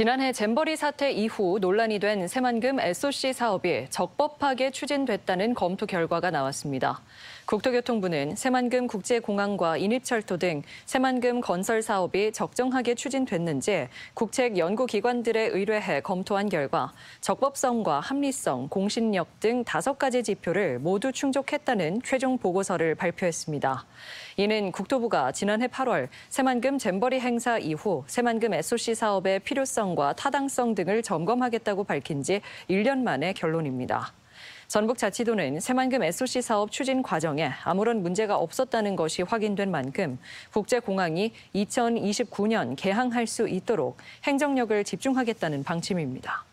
지난해 잼버리 사태 이후 논란이 된 새만금 SOC 사업이 적법하게 추진됐다는 검토 결과가 나왔습니다. 국토교통부는 새만금 국제공항과 인입철도 등 새만금 건설 사업이 적정하게 추진됐는지 국책 연구기관들에 의뢰해 검토한 결과 적법성과 합리성, 공신력 등 다섯 가지 지표를 모두 충족했다는 최종 보고서를 발표했습니다. 이는 국토부가 지난해 8월 새만금 잼버리 행사 이후 새만금 SOC 사업의 필요성 상황과 타당성 등을 점검하겠다고 밝힌 지 1년 만의 결론입니다. 전북자치도는 새만금 SOC 사업 추진 과정에 아무런 문제가 없었다는 것이 확인된 만큼 국제공항이 2029년 개항할 수 있도록 행정력을 집중하겠다는 방침입니다.